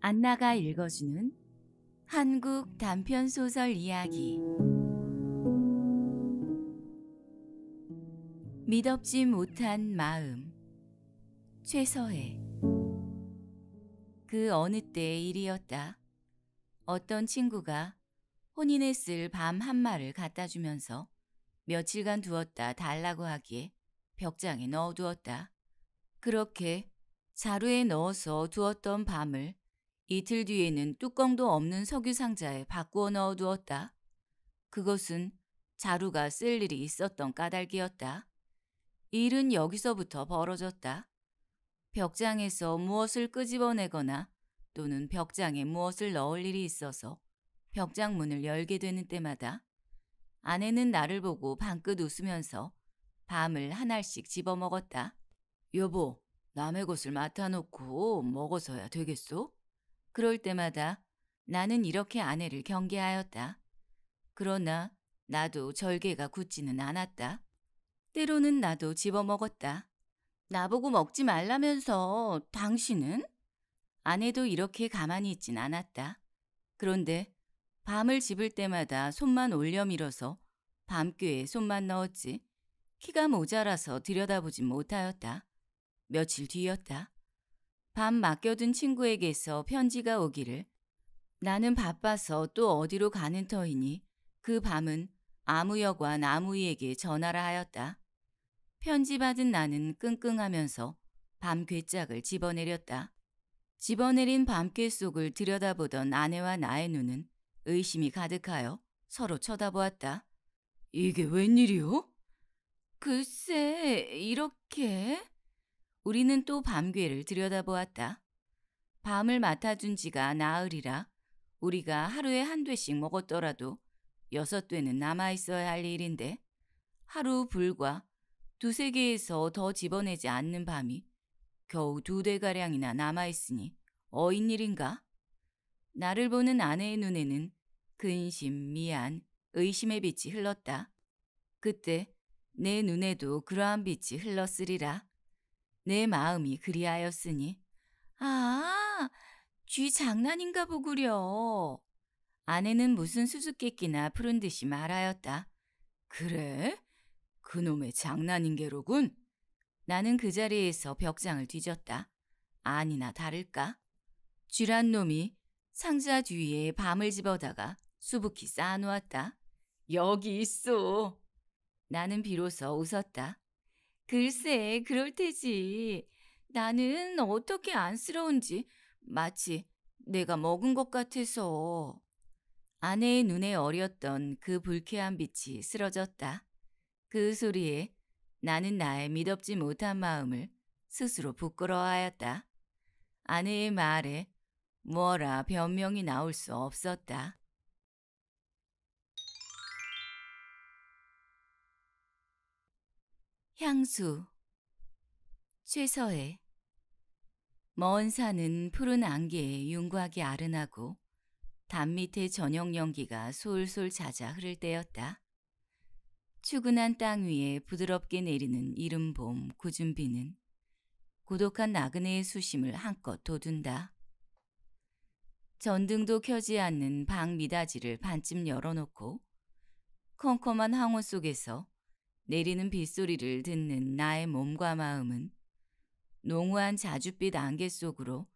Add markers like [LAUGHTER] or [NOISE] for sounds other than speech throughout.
안나가 읽어주는 한국 단편 소설 이야기 믿업지 못한 마음 최서해 그 어느 때의 일이었다. 어떤 친구가 혼인에 쓸밤 한 마를 갖다 주면서 며칠간 두었다 달라고 하기에 벽장에 넣어두었다. 그렇게 자루에 넣어서 두었던 밤을 이틀 뒤에는 뚜껑도 없는 석유 상자에 바꾸어 넣어두었다. 그것은 자루가 쓸 일이 있었던 까닭이었다. 일은 여기서부터 벌어졌다. 벽장에서 무엇을 끄집어내거나 또는 벽장에 무엇을 넣을 일이 있어서 벽장문을 열게 되는 때마다 아내는 나를 보고 방긋 웃으면서 밤을 하나씩 집어먹었다. 여보, 남의 것을 맡아놓고 먹어서야 되겠소? 그럴 때마다 나는 이렇게 아내를 경계하였다. 그러나 나도 절개가 굳지는 않았다. 때로는 나도 집어먹었다. 나보고 먹지 말라면서 당신은? 아내도 이렇게 가만히 있진 않았다. 그런데 밤을 집을 때마다 손만 올려 밀어서 밤꾀에 손만 넣었지. 키가 모자라서 들여다보지 못하였다. 며칠 뒤였다. 밤 맡겨둔 친구에게서 편지가 오기를 나는 바빠서 또 어디로 가는 터이니 그 밤은 아무여관 아무이에게 전하라 하였다. 편지 받은 나는 끙끙하면서 밤괴짝을 집어내렸다. 집어내린 밤괴 속을 들여다보던 아내와 나의 눈은 의심이 가득하여 서로 쳐다보았다. 이게 웬일이오 글쎄, 이렇게? 우리는 또 밤괴를 들여다보았다. 밤을 맡아준 지가 나흘이라 우리가 하루에 한 되씩 먹었더라도 여섯 되는 남아있어야 할 일인데 하루 불과 두세 개에서 더 집어내지 않는 밤이 겨우 두 대가량이나 남아있으니 어인 일인가? 나를 보는 아내의 눈에는 근심, 미안, 의심의 빛이 흘렀다. 그때 내 눈에도 그러한 빛이 흘렀으리라. 내 마음이 그리하였으니 아, 쥐 장난인가 보구려. 아내는 무슨 수수께끼나 푸른 듯이 말하였다. 그래? 그놈의 장난인 게로군? 나는 그 자리에서 벽장을 뒤졌다. 아니나 다를까? 쥐란 놈이 상자 뒤에 밤을 집어다가 수북히 쌓아놓았다. 여기 있어. 나는 비로소 웃었다. 글쎄, 그럴 테지. 나는 어떻게 안쓰러운지 마치 내가 먹은 것 같아서. 아내의 눈에 어렸던 그 불쾌한 빛이 쓰러졌다. 그 소리에 나는 나의 믿없지 못한 마음을 스스로 부끄러워하였다. 아내의 말에 뭐라 변명이 나올 수 없었다. 향수 최서해 먼 산은 푸른 안개에 윤곽이 아른하고 담밑에 저녁 연기가 솔솔 자자 흐를 때였다. 추근한 땅 위에 부드럽게 내리는 이른 봄 굳은 비는 고독한 나그네의 수심을 한껏 돋운다. 전등도 켜지 않는 방 미닫이를 반쯤 열어놓고 컴컴한 항원 속에서 내리는 빗소리를 듣는 나의 몸과 마음은 농후한 자줏빛 안개 속으로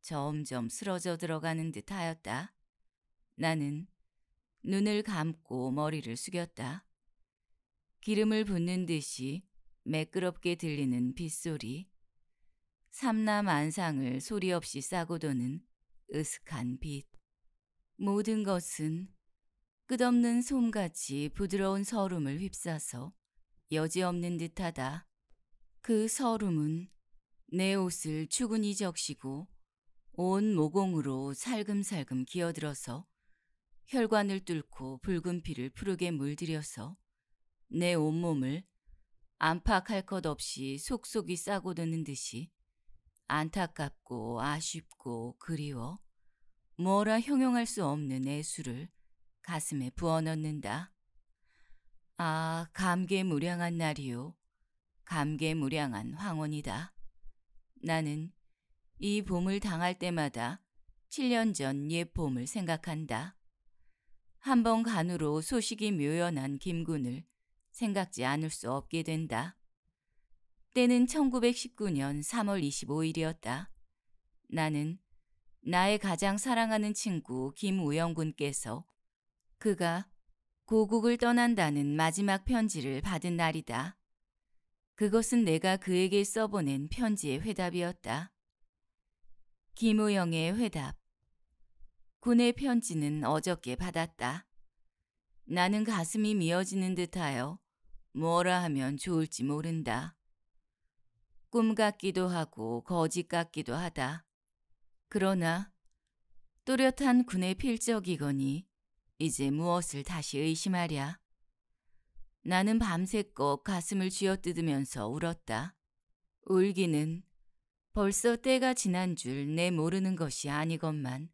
점점 쓰러져 들어가는 듯 하였다. 나는 눈을 감고 머리를 숙였다. 기름을 붓는 듯이 매끄럽게 들리는 빗소리. 삼남 안상을 소리 없이 싸고 도는 으슥한 빛. 모든 것은 끝없는 솜같이 부드러운 설움을 휩싸서 여지없는 듯하다. 그 서름은 내 옷을 추근히 적시고 온 모공으로 살금살금 기어들어서 혈관을 뚫고 붉은 피를 푸르게 물들여서 내 온몸을 안팎할 것 없이 속속이 싸고 드는 듯이 안타깝고 아쉽고 그리워 뭐라 형용할 수 없는 애수를 가슴에 부어넣는다. 아, 감개무량한 날이요. 감개무량한 황혼이다. 나는 이 봄을 당할 때마다 7년 전 옛 봄을 생각한다. 한 번 간으로 소식이 묘연한 김군을 생각지 않을 수 없게 된다. 때는 1919년 3월 25일이었다. 나는 나의 가장 사랑하는 친구 김우영 군께서 그가 고국을 떠난다는 마지막 편지를 받은 날이다. 그것은 내가 그에게 써보낸 편지의 회답이었다. 김우영의 회답 군의 편지는 어저께 받았다. 나는 가슴이 미어지는 듯하여 뭐라 하면 좋을지 모른다. 꿈 같기도 하고 거짓 같기도 하다. 그러나 또렷한 군의 필적이거니 이제 무엇을 다시 의심하랴. 나는 밤새껏 가슴을 쥐어뜯으면서 울었다. 울기는 벌써 때가 지난 줄 내 모르는 것이 아니건만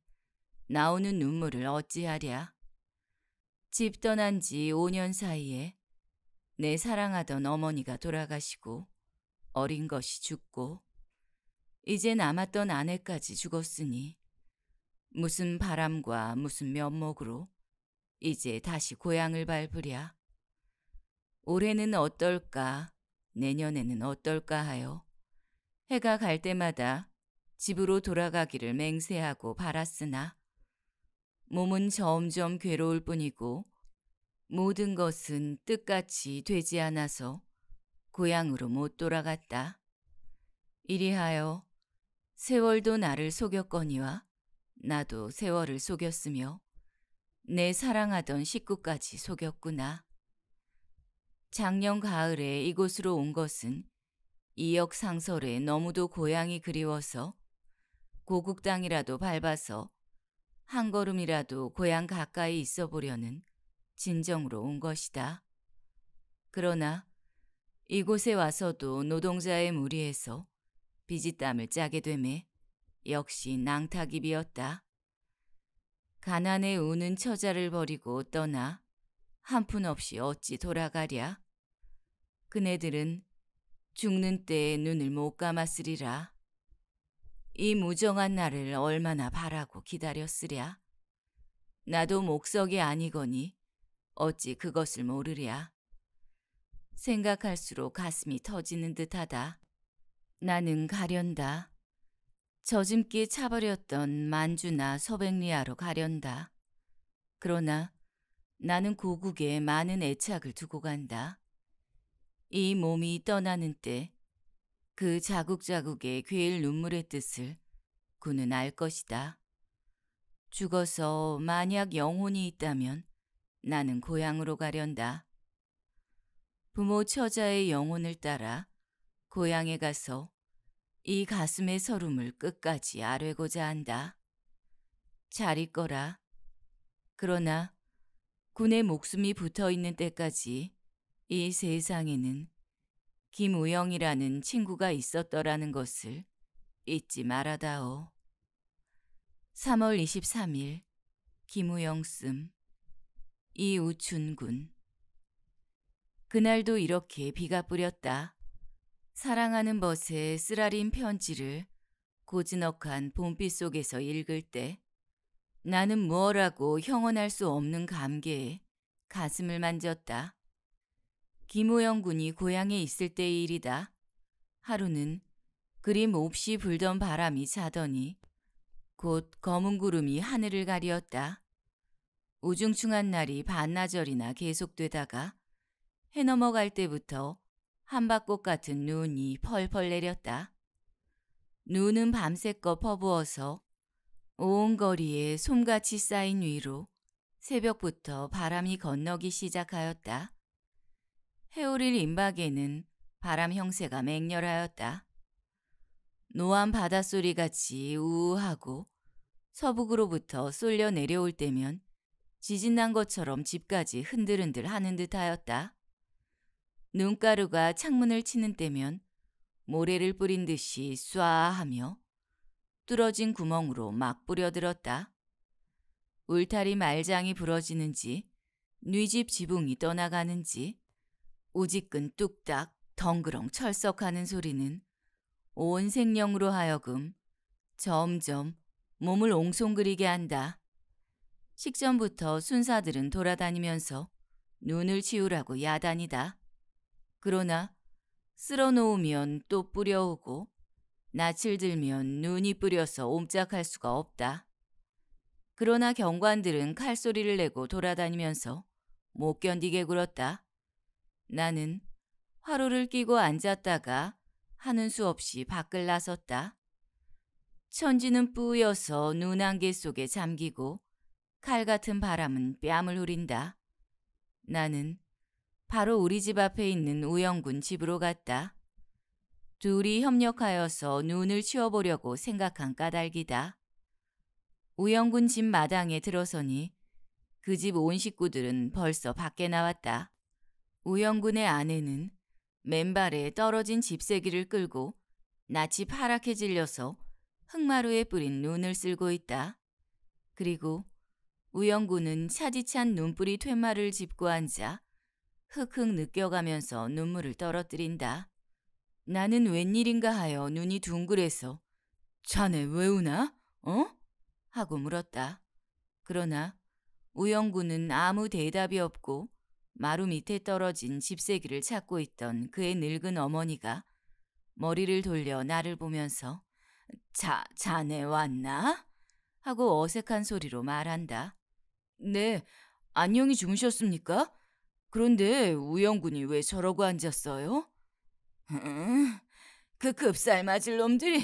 나오는 눈물을 어찌하랴. 집 떠난 지 5년 사이에 내 사랑하던 어머니가 돌아가시고 어린 것이 죽고 이제 남았던 아내까지 죽었으니 무슨 바람과 무슨 면목으로 이제 다시 고향을 밟으랴. 올해는 어떨까, 내년에는 어떨까 하여 해가 갈 때마다 집으로 돌아가기를 맹세하고 바랐으나 몸은 점점 괴로울 뿐이고 모든 것은 뜻같이 되지 않아서 고향으로 못 돌아갔다. 이리하여 세월도 나를 속였거니와 나도 세월을 속였으며 내 사랑하던 식구까지 속였구나. 작년 가을에 이곳으로 온 것은 이역 상설에 너무도 고향이 그리워서 고국 땅이라도 밟아서 한 걸음이라도 고향 가까이 있어 보려는 진정으로 온 것이다. 그러나 이곳에 와서도 노동자의 무리에서 비지땀을 짜게 되매 역시 낭타깁이었다. 가난에 우는 처자를 버리고 떠나 한 푼 없이 어찌 돌아가랴. 그네들은 죽는 때에 눈을 못 감았으리라. 이 무정한 날을 얼마나 바라고 기다렸으랴. 나도 목석이 아니거니 어찌 그것을 모르랴. 생각할수록 가슴이 터지는 듯하다. 나는 가련다. 저짐기 차버렸던 만주나 서백리아로 가련다. 그러나 나는 고국에 많은 애착을 두고 간다. 이 몸이 떠나는 때 그 자국자국의 괴일 눈물의 뜻을 그는 알 것이다. 죽어서 만약 영혼이 있다면 나는 고향으로 가련다. 부모 처자의 영혼을 따라 고향에 가서 이 가슴의 서름을 끝까지 아뢰고자 한다. 잘 있거라. 그러나 군의 목숨이 붙어 있는 때까지 이 세상에는 김우영이라는 친구가 있었더라는 것을 잊지 말아다오. 3월 23일 김우영 씀 이우춘군 그날도 이렇게 비가 뿌렸다. 사랑하는 벗의 쓰라린 편지를 고즈넉한 봄빛 속에서 읽을 때 나는 뭐라고 형언할 수 없는 감개에 가슴을 만졌다. 김호영 군이 고향에 있을 때의 일이다. 하루는 그리 몹시 불던 바람이 자더니 곧 검은 구름이 하늘을 가리었다. 우중충한 날이 반나절이나 계속되다가 해넘어갈 때부터 한바꽃 같은 눈이 펄펄 내렸다. 눈은 밤새껏 퍼부어서 온 거리에 솜같이 쌓인 위로 새벽부터 바람이 건너기 시작하였다. 해오릴 임박에는 바람 형세가 맹렬하였다. 노안 바닷소리같이 우우하고 서북으로부터 쏠려 내려올 때면 지진난 것처럼 집까지 흔들흔들 하는 듯하였다. 눈가루가 창문을 치는 때면 모래를 뿌린 듯이 쏴 하며 뚫어진 구멍으로 막 뿌려들었다. 울타리 말장이 부러지는지 뉘집 지붕이 떠나가는지 우직근 뚝딱 덩그렁 철썩하는 소리는 온 생령으로 하여금 점점 몸을 옹송그리게 한다. 식전부터 순사들은 돌아다니면서 눈을 치우라고 야단이다. 그러나 쓸어 놓으면 또 뿌려오고 낯을 들면 눈이 뿌려서 옴짝할 수가 없다. 그러나 경관들은 칼소리를 내고 돌아다니면서 못 견디게 굴었다. 나는 화로를 끼고 앉았다가 하는 수 없이 밖을 나섰다. 천지는 뿌여서 눈 안개 속에 잠기고 칼 같은 바람은 뺨을 후린다. 나는 바로 우리 집 앞에 있는 우영군 집으로 갔다. 둘이 협력하여서 눈을 치워보려고 생각한 까닭이다. 우영군 집 마당에 들어서니 그 집 온 식구들은 벌써 밖에 나왔다. 우영군의 아내는 맨발에 떨어진 집세기를 끌고 낯이 파랗게 질려서 흑마루에 뿌린 눈을 쓸고 있다. 그리고 우영군은 차디찬 눈뿌리 퇴마를 짚고 앉아 흑흑 느껴가면서 눈물을 떨어뜨린다. 나는 웬일인가 하여 눈이 둥그래서 자네 왜 우나? 어? 하고 물었다. 그러나 우영구는 아무 대답이 없고 마루 밑에 떨어진 집세기를 찾고 있던 그의 늙은 어머니가 머리를 돌려 나를 보면서 자, 자네 왔나? 하고 어색한 소리로 말한다. 네, 안녕히 주무셨습니까? 그런데 우영군이 왜 저러고 앉았어요? 응? 그 급살 맞을 놈들이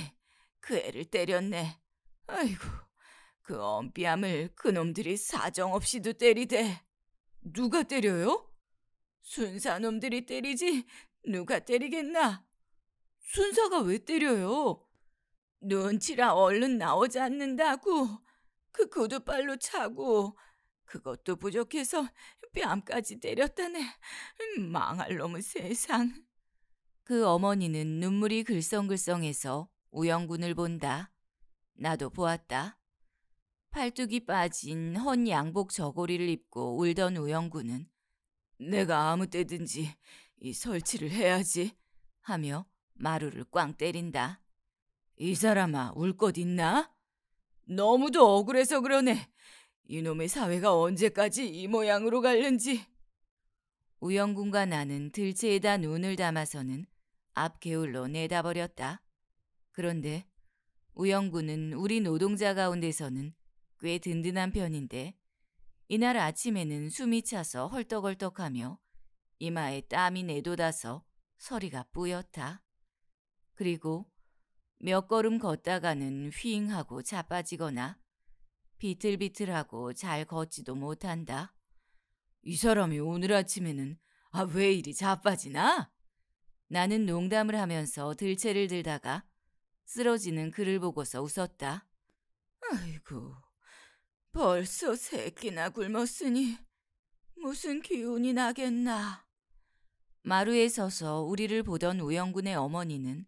그 애를 때렸네. 아이고, 그엄삐함을그 놈들이 사정없이도 때리대. 누가 때려요? 순사 놈들이 때리지 누가 때리겠나? 순사가 왜 때려요? 눈치라 얼른 나오지 않는다고 그 구두발로 차고 그것도 부족해서 뺨까지 때렸다네. 음, 망할 놈의 세상. 그 어머니는 눈물이 글썽글썽해서 우영군을 본다. 나도 보았다. 팔뚝이 빠진 헌 양복 저고리를 입고 울던 우영군은 내가 아무 때든지 이 설치를 해야지 하며 마루를 꽝 때린다. 이 사람아 울 것 있나? 너무도 억울해서 그러네. 이놈의 사회가 언제까지 이 모양으로 갈는지. 우영군과 나는 들치에다 눈을 담아서는 앞 게울로 내다버렸다. 그런데 우영군은 우리 노동자 가운데서는 꽤 든든한 편인데 이날 아침에는 숨이 차서 헐떡헐떡하며 이마에 땀이 내돋아서 서리가 뿌였다 그리고 몇 걸음 걷다가는 휘잉하고 자빠지거나 비틀비틀하고 잘 걷지도 못한다. 이 사람이 오늘 아침에는 아, 왜 이리 자빠지나? 나는 농담을 하면서 들채를 들다가 쓰러지는 그를 보고서 웃었다. 아이고, 벌써 새끼나 굶었으니 무슨 기운이 나겠나. 마루에 서서 우리를 보던 우영군의 어머니는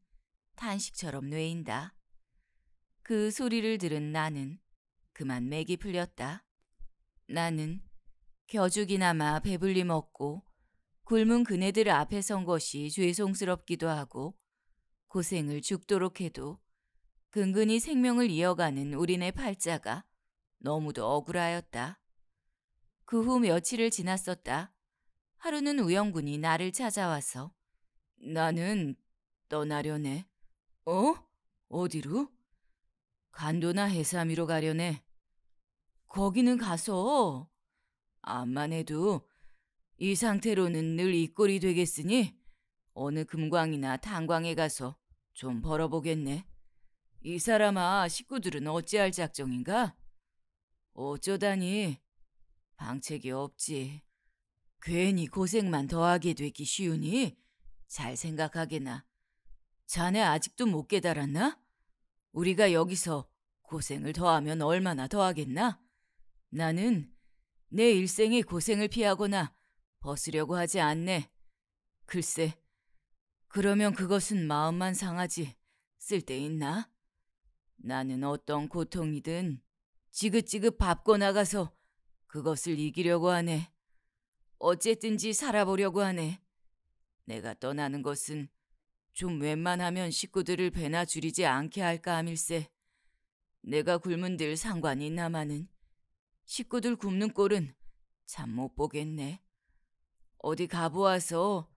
탄식처럼 뇌인다. 그 소리를 들은 나는 그만 맥이 풀렸다. 나는 겨죽이나마 배불리 먹고 굶은 그네들 앞에 선 것이 죄송스럽기도 하고 고생을 죽도록 해도 근근히 생명을 이어가는 우리네 팔자가 너무도 억울하였다. 그 후 며칠을 지났었다. 하루는 우영군이 나를 찾아와서 나는 떠나려네. 어? 어디로? 간도나 해삼이로 가려네. 거기는 가서 암만 해도 이 상태로는 늘 이 꼴이 되겠으니 어느 금광이나 탄광에 가서 좀 벌어보겠네. 이 사람아 식구들은 어찌할 작정인가? 어쩌다니 방책이 없지. 괜히 고생만 더하게 되기 쉬우니 잘 생각하게나. 자네 아직도 못 깨달았나? 우리가 여기서 고생을 더하면 얼마나 더하겠나? 나는 내일생의 고생을 피하거나 벗으려고 하지 않네. 글쎄, 그러면 그것은 마음만 상하지 쓸데 있나? 나는 어떤 고통이든 지긋지긋 밟고 나가서 그것을 이기려고 하네. 어쨌든지 살아보려고 하네. 내가 떠나는 것은 좀 웬만하면 식구들을 배나 줄이지 않게 할까 함일세. 내가 굶은 들 상관이 있나마는 식구들 굶는 꼴은 참 못 보겠네. 어디 가보아서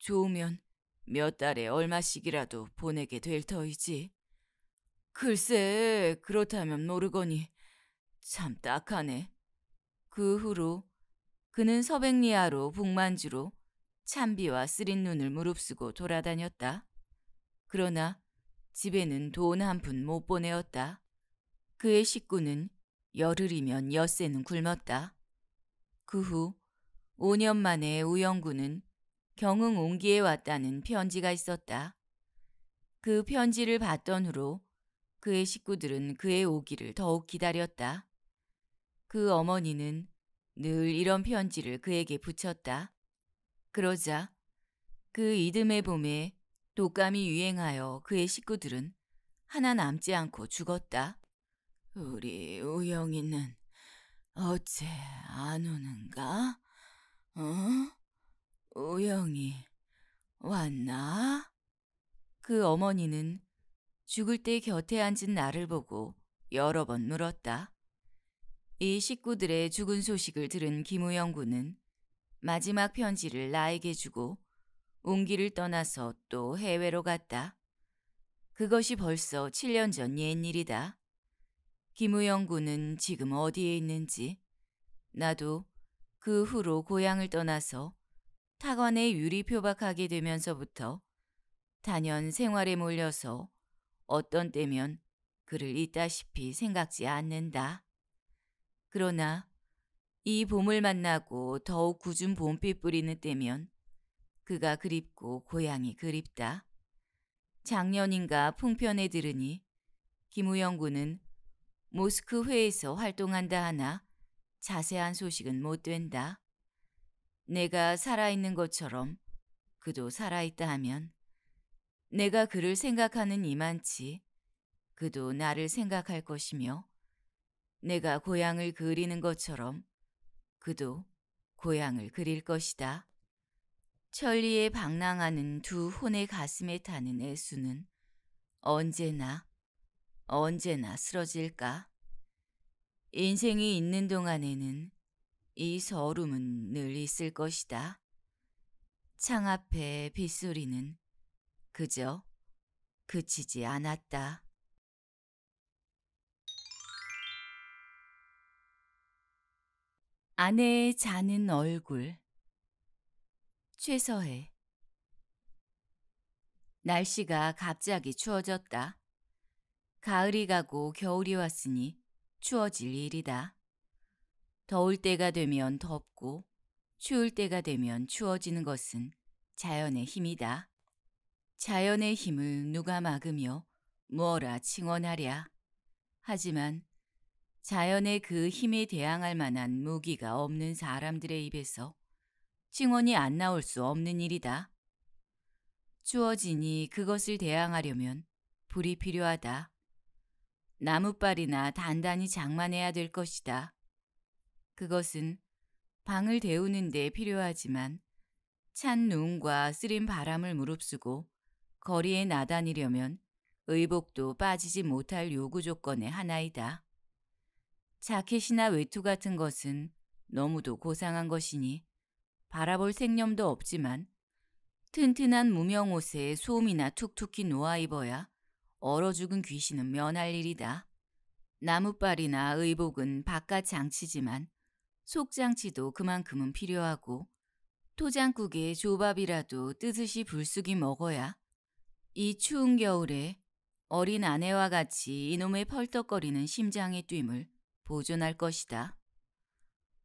좋으면 몇 달에 얼마씩이라도 보내게 될 터이지. 글쎄 그렇다면 모르거니 참 딱하네. 그 후로 그는 서백리아로 북만주로 참비와 쓰린 눈을 무릅쓰고 돌아다녔다. 그러나 집에는 돈 한 푼 못 보내었다. 그의 식구는 열흘이면 엿새는 굶었다. 그 후 5년 만에 우영구는 경흥 옹기에 왔다는 편지가 있었다. 그 편지를 봤던 후로 그의 식구들은 그의 오기를 더욱 기다렸다. 그 어머니는 늘 이런 편지를 그에게 붙였다. 그러자 그 이듬해 봄에 독감이 유행하여 그의 식구들은 하나 남지 않고 죽었다. 우리 우영이는 어째 안 오는가? 응? 어? 우영이 왔나? 그 어머니는 죽을 때 곁에 앉은 나를 보고 여러 번 물었다. 이 식구들의 죽은 소식을 들은 김우영 군은 마지막 편지를 나에게 주고 온기를 떠나서 또 해외로 갔다. 그것이 벌써 7년 전 옛일이다. 김우영 군은 지금 어디에 있는지 나도 그 후로 고향을 떠나서 타관에 유리표박하게 되면서부터 단연 생활에 몰려서 어떤 때면 그를 있다시피 생각지 않는다. 그러나 이 봄을 만나고 더욱 굳은 봄빛 뿌리는 때면 그가 그립고 고향이 그립다. 작년인가 풍편에 들으니 김우영 군은 모스크 회에서 활동한다 하나 자세한 소식은 못 된다. 내가 살아있는 것처럼 그도 살아있다 하면 내가 그를 생각하는 이만치 그도 나를 생각할 것이며 내가 고향을 그리는 것처럼 그도 고향을 그릴 것이다. 천리에 방랑하는 두 혼의 가슴에 타는 애수는 언제나 언제나 쓰러질까? 인생이 있는 동안에는 이 서름은 늘 있을 것이다. 창 앞의 빗소리는 그저 그치지 않았다. 아내의 자는 얼굴 최서해 날씨가 갑자기 추워졌다. 가을이 가고 겨울이 왔으니 추워질 일이다. 더울 때가 되면 덥고 추울 때가 되면 추워지는 것은 자연의 힘이다. 자연의 힘을 누가 막으며 무어라 칭원하랴. 하지만 자연의 그 힘에 대항할 만한 무기가 없는 사람들의 입에서 칭원이 안 나올 수 없는 일이다. 추워지니 그것을 대항하려면 불이 필요하다. 나무빨이나 단단히 장만해야 될 것이다. 그것은 방을 데우는 데 필요하지만 찬 눈과 쓰린 바람을 무릅쓰고 거리에 나다니려면 의복도 빠지지 못할 요구 조건의 하나이다. 자켓이나 외투 같은 것은 너무도 고상한 것이니 바라볼 생념도 없지만 튼튼한 무명옷에 솜이나 툭툭히 놓아 입어야 얼어 죽은 귀신은 면할 일이다. 나무빨이나 의복은 바깥 장치지만 속장치도 그만큼은 필요하고 토장국에 조밥이라도 뜨듯이 불쑥이 먹어야 이 추운 겨울에 어린 아내와 같이 이놈의 펄떡거리는 심장의 뜀을 보존할 것이다.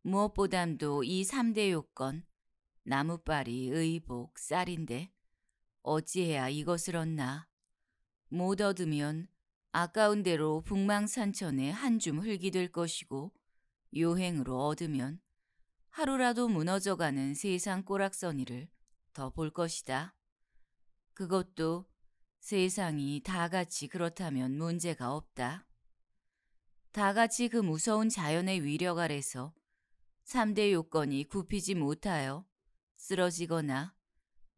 무엇보담도 이 3대 요건 나무빨이 의복 쌀인데 어찌해야 이것을 얻나 못 얻으면 아까운 대로 북망산천에 한줌 흙이 될 것이고 요행으로 얻으면 하루라도 무너져가는 세상 꼬락서니를 더 볼 것이다. 그것도 세상이 다 같이 그렇다면 문제가 없다. 다 같이 그 무서운 자연의 위력 아래서 3대 요건이 굽히지 못하여 쓰러지거나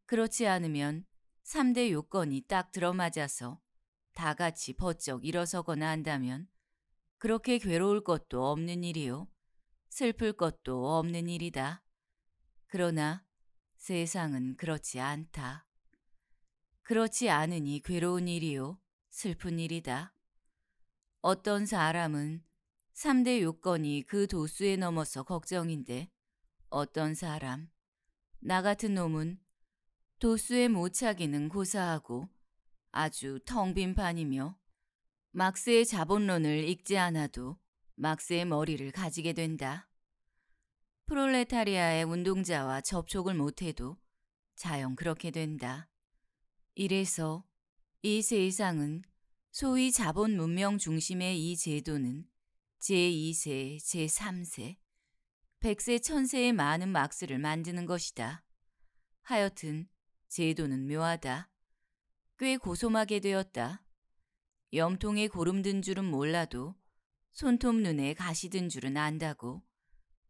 그렇지 않으면 3대 요건이 딱 들어맞아서 다 같이 버쩍 일어서거나 한다면 그렇게 괴로울 것도 없는 일이요. 슬플 것도 없는 일이다. 그러나 세상은 그렇지 않다. 그렇지 않으니 괴로운 일이요. 슬픈 일이다. 어떤 사람은 3대 요건이 그 도수에 넘어서 걱정인데 어떤 사람, 나 같은 놈은 도수에 못 차기는 고사하고 아주 텅 빈 판이며 막스의 자본론을 읽지 않아도 막스의 머리를 가지게 된다. 프롤레타리아의 운동자와 접촉을 못해도 자연 그렇게 된다. 이래서 이 세상은 소위 자본 문명 중심의 이 제도는 제2세, 제3세, 100세, 1000세의 많은 막스를 만드는 것이다. 하여튼 제도는 묘하다. 꽤 고소하게 되었다. 염통에 고름 든 줄은 몰라도 손톱 눈에 가시 든 줄은 안다고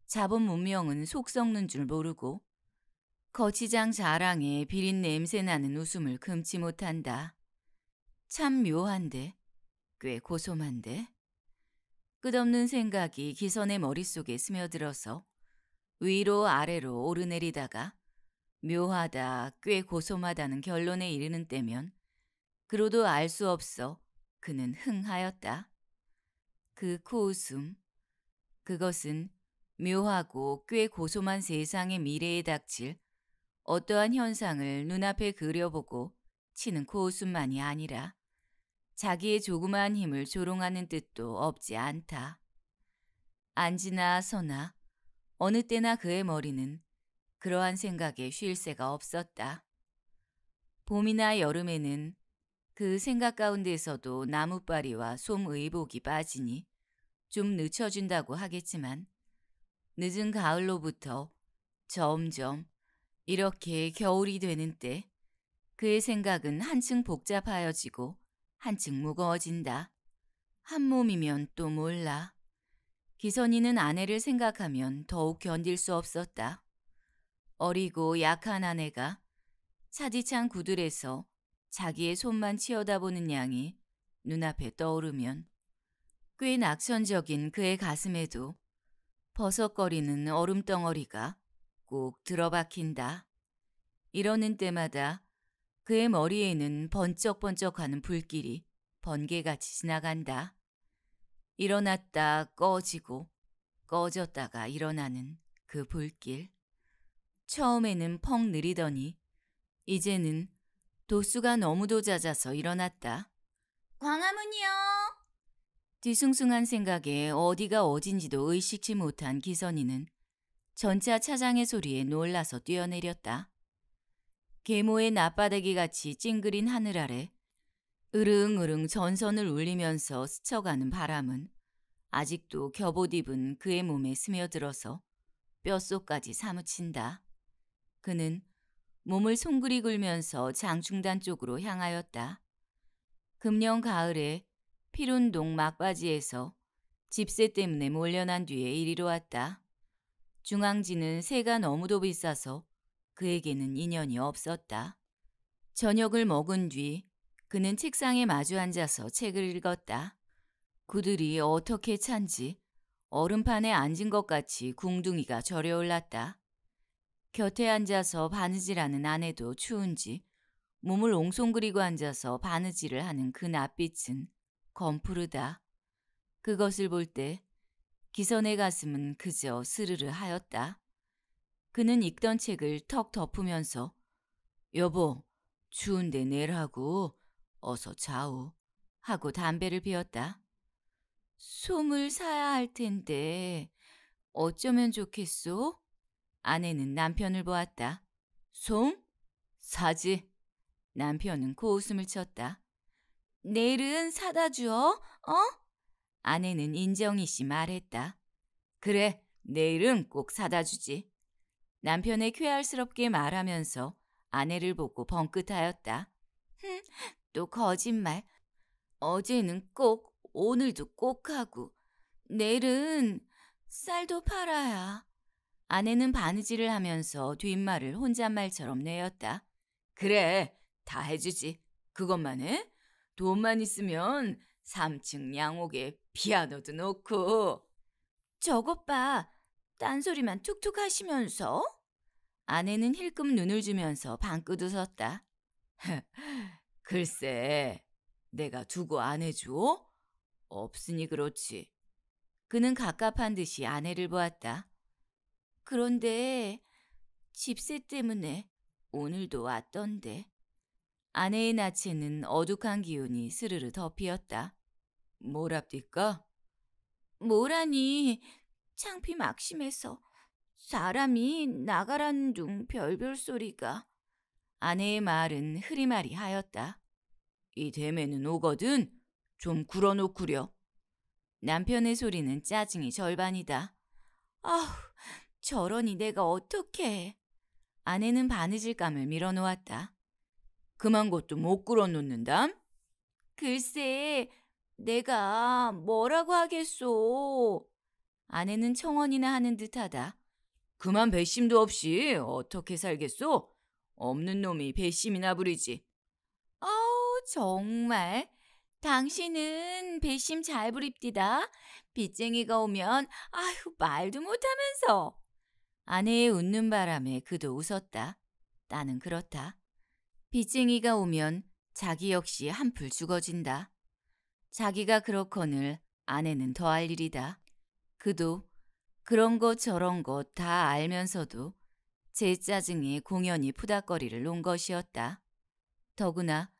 자본 문명은 속 썩는 줄 모르고 거치장 자랑에 비린 냄새 나는 웃음을 금치 못한다. 참 묘한데 꽤 고소한데 끝없는 생각이 기선의 머릿속에 스며들어서 위로 아래로 오르내리다가 묘하다 꽤 고소하다는 결론에 이르는 때면 그로도 알 수 없어 그는 흥하였다. 그 코웃음. 그것은 묘하고 꽤고소만 세상의 미래에 닥칠 어떠한 현상을 눈앞에 그려보고 치는 코웃음만이 아니라 자기의 조그마한 힘을 조롱하는 뜻도 없지 않다. 안지나 서나 어느 때나 그의 머리는 그러한 생각에 쉴 새가 없었다. 봄이나 여름에는 그 생각 가운데서도 나무빠리와 솜의복이 빠지니 좀 늦춰준다고 하겠지만 늦은 가을로부터 점점 이렇게 겨울이 되는 때 그의 생각은 한층 복잡하여지고 한층 무거워진다. 한 몸이면 또 몰라. 기선이는 아내를 생각하면 더욱 견딜 수 없었다. 어리고 약한 아내가 차디찬 구들에서 자기의 손만 치어다보는 양이 눈앞에 떠오르면 꽤 낙천적인 그의 가슴에도 버섯거리는 얼음덩어리가 꼭 들어박힌다. 이러는 때마다 그의 머리에는 번쩍번쩍하는 불길이 번개같이 지나간다. 일어났다 꺼지고 꺼졌다가 일어나는 그 불길. 처음에는 펑 느리더니 이제는 도수가 너무도 잦아서 일어났다. 광화문이요. 뒤숭숭한 생각에 어디가 어딘지도 의식치 못한 기선이는 전차 차장의 소리에 놀라서 뛰어내렸다. 계모의 낯바닥이 같이 찡그린 하늘 아래 으릉으릉 전선을 울리면서 스쳐가는 바람은 아직도 겹옷 입은 그의 몸에 스며들어서 뼛속까지 사무친다. 그는 몸을 송글이 굴면서 장충단 쪽으로 향하였다. 금년 가을에 피룬동 막바지에서 집세 때문에 몰려난 뒤에 이리로 왔다. 중앙지는 새가 너무도 비싸서 그에게는 인연이 없었다. 저녁을 먹은 뒤 그는 책상에 마주 앉아서 책을 읽었다. 그들이 어떻게 찬지 얼음판에 앉은 것 같이 궁둥이가 저려올랐다. 곁에 앉아서 바느질하는 아내도 추운지 몸을 옹송그리고 앉아서 바느질을 하는 그 낯빛은 검푸르다. 그것을 볼 때 기선의 가슴은 그저 스르르 하였다. 그는 읽던 책을 턱 덮으면서 여보, 추운데 내라고 어서 자오 하고 담배를 피웠다. 솜을 사야 할 텐데 어쩌면 좋겠소? 아내는 남편을 보았다. 송? 사지. 남편은 고웃음을 쳤다. 내일은 사다 주어, 어? 아내는 인정이 씨 말했다. 그래, 내일은 꼭 사다 주지. 남편의 쾌활스럽게 말하면서 아내를 보고 벙긋하였다 흥, 또 거짓말. 어제는 꼭, 오늘도 꼭 하고, 내일은 쌀도 팔아야. 아내는 바느질을 하면서 뒷말을 혼잣말처럼 내었다. 그래, 다 해주지. 그것만 해? 돈만 있으면 3층 양옥에 피아노도 놓고. 저것 봐. 딴소리만 툭툭 하시면서. 아내는 힐끔 눈을 주면서 방긋 웃었다. [LAUGHS] 글쎄, 내가 두고 안 해줘? 없으니 그렇지. 그는 갑갑한 듯이 아내를 보았다. 그런데 집세 때문에 오늘도 왔던데. 아내의 나체는 어둑한 기운이 스르르 덮이었다. 뭐랍디까? 뭐라니 창피 막심해서 사람이 나가라는둥 별별 소리가. 아내의 말은 흐리마리 하였다. 이 대매는 오거든 좀 굴어놓구려. 남편의 소리는 짜증이 절반이다. 아우 저러니 내가 어떻게 아내는 바느질감을 밀어놓았다. 그만 것도 못끌어놓는다 글쎄, 내가 뭐라고 하겠소. 아내는 청원이나 하는 듯하다. 그만 배심도 없이 어떻게 살겠소? 없는 놈이 배심이나 부리지. 아우 정말 당신은 배심 잘 부립디다. 빚쟁이가 오면 아휴 말도 못하면서. 아내의 웃는 바람에 그도 웃었다. 나는 그렇다. 빚쟁이가 오면 자기 역시 한풀 죽어진다. 자기가 그렇거늘 아내는 더할 일이다. 그도 그런 것 저런 것 다 알면서도 제 짜증에 공연히 푸닥거리를 논 것이었다. 더구나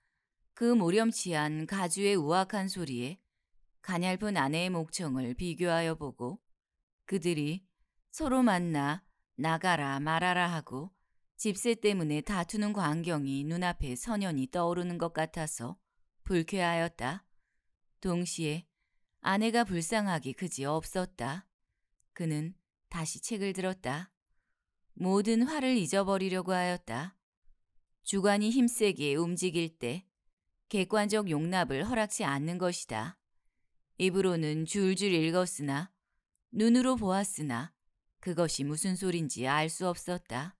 그 모렴치한 가주의 우악한 소리에 가냘픈 아내의 목청을 비교하여 보고 그들이 서로 만나 나가라 말아라 하고 집세 때문에 다투는 광경이 눈앞에 선연히 떠오르는 것 같아서 불쾌하였다. 동시에 아내가 불쌍하기 그지 없었다. 그는 다시 책을 들었다. 모든 화를 잊어버리려고 하였다. 주관이 힘세게 움직일 때 객관적 용납을 허락치 않는 것이다. 입으로는 줄줄 읽었으나 눈으로 보았으나 그것이 무슨 소린지 알 수 없었다.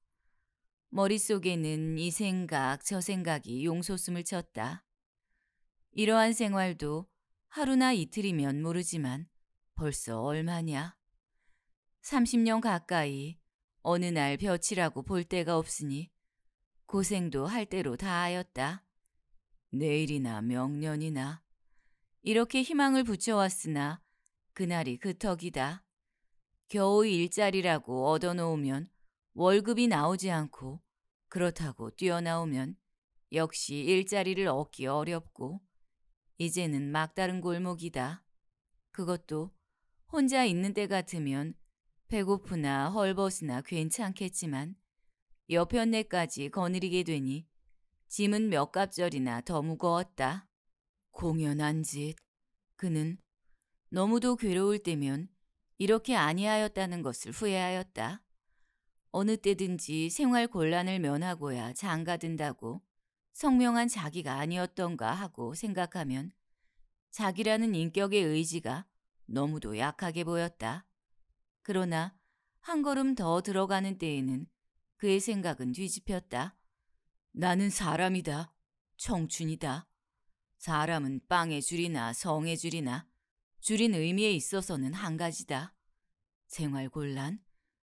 머릿속에는 이 생각 저 생각이 용솟음을 쳤다. 이러한 생활도 하루나 이틀이면 모르지만 벌써 얼마냐. 30년 가까이 어느 날 벼치라고 볼 데가 없으니 고생도 할 대로 다 하였다. 내일이나 명년이나 이렇게 희망을 붙여왔으나 그날이 그 턱이다. 겨우 일자리라고 얻어놓으면 월급이 나오지 않고 그렇다고 뛰어나오면 역시 일자리를 얻기 어렵고 이제는 막다른 골목이다. 그것도 혼자 있는 때 같으면 배고프나 헐벗으나 괜찮겠지만 여편네까지 거느리게 되니 짐은 몇 갑절이나 더 무거웠다. 공연한 짓. 그는 너무도 괴로울 때면 이렇게 아니하였다는 것을 후회하였다. 어느 때든지 생활 곤란을 면하고야 장가든다고 성명한 자기가 아니었던가 하고 생각하면 자기라는 인격의 의지가 너무도 약하게 보였다. 그러나 한 걸음 더 들어가는 때에는 그의 생각은 뒤집혔다. 나는 사람이다. 청춘이다. 사람은 빵의 줄이나 성의 줄이나 줄인 의미에 있어서는 한 가지다. 생활 곤란?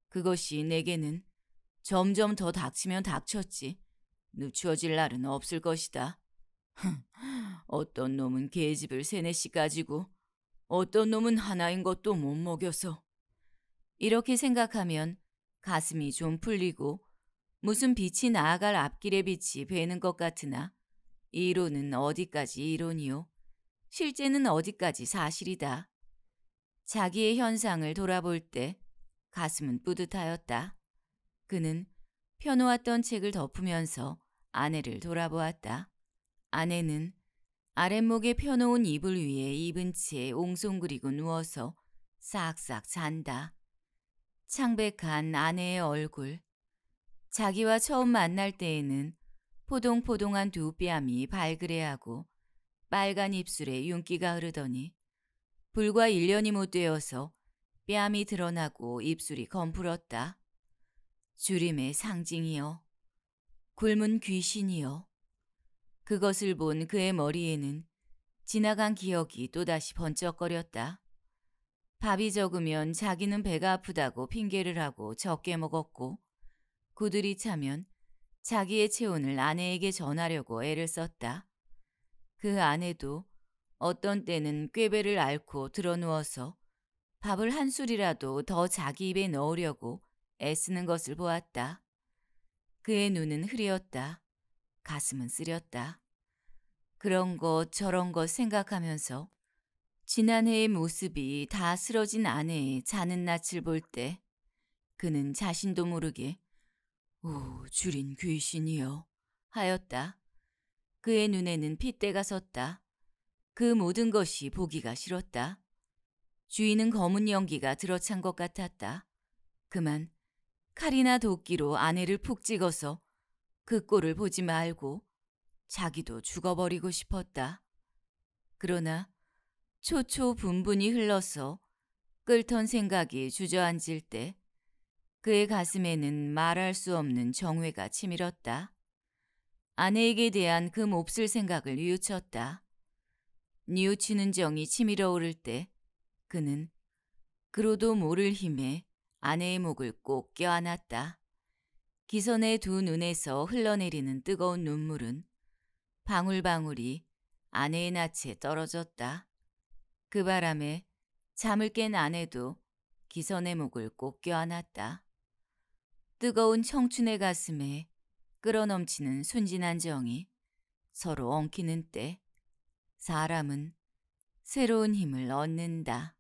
그것이 내게는 점점 더 닥치면 닥쳤지. 늦추어질 날은 없을 것이다. 어떤 놈은 개집을 세네씩 가지고 어떤 놈은 하나인 것도 못 먹여서. 이렇게 생각하면 가슴이 좀 풀리고 무슨 빛이 나아갈 앞길의 빛이 배는 것 같으나 이론은 어디까지 이론이요. 실제는 어디까지 사실이다. 자기의 현상을 돌아볼 때 가슴은 뿌듯하였다. 그는 펴놓았던 책을 덮으면서 아내를 돌아보았다. 아내는 아랫목에 펴놓은 이불 위에 입은 채 옹송그리고 누워서 싹싹 잔다. 창백한 아내의 얼굴. 자기와 처음 만날 때에는 포동포동한 두 뺨이 발그레하고 빨간 입술에 윤기가 흐르더니 불과 1년이 못 되어서 뺨이 드러나고 입술이 검풀었다. 주림의 상징이여. 굶은 귀신이여. 그것을 본 그의 머리에는 지나간 기억이 또다시 번쩍거렸다. 밥이 적으면 자기는 배가 아프다고 핑계를 하고 적게 먹었고 구들이 차면 자기의 체온을 아내에게 전하려고 애를 썼다. 그 안에도 어떤 때는 꾀배를 앓고 드러누워서 밥을 한 술이라도 더 자기 입에 넣으려고 애쓰는 것을 보았다. 그의 눈은 흐었다 가슴은 쓰렸다. 그런 것 저런 것 생각하면서 지난해의 모습이 다 쓰러진 아내의 자는 낯을 볼 때 그는 자신도 모르게 오 줄인 귀신이여 하였다. 그의 눈에는 핏대가 섰다. 그 모든 것이 보기가 싫었다. 주인은 검은 연기가 들어찬 것 같았다. 그만 칼이나 도끼로 아내를 푹 찍어서 그 꼴을 보지 말고 자기도 죽어버리고 싶었다. 그러나 초초분분이 흘러서 끓던 생각이 주저앉을 때 그의 가슴에는 말할 수 없는 정회가 치밀었다. 아내에게 대한 그 몹쓸 생각을 뉘우쳤다. 뉘우치는 정이 치밀어 오를 때 그는 그로도 모를 힘에 아내의 목을 꼭 껴안았다. 기선의 두 눈에서 흘러내리는 뜨거운 눈물은 방울방울이 아내의 낯에 떨어졌다. 그 바람에 잠을 깬 아내도 기선의 목을 꼭 껴안았다. 뜨거운 청춘의 가슴에 끌어넘치는 순진한 정이 서로 엉키는 때 사람은 새로운 힘을 얻는다.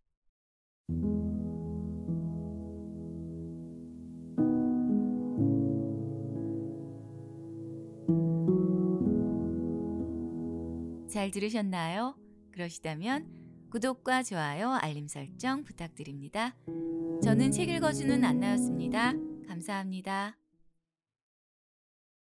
잘 들으셨나요? 그러시다면 구독과 좋아요, 알림 설정 부탁드립니다. 저는 책 읽어주는 안나였습니다. 감사합니다.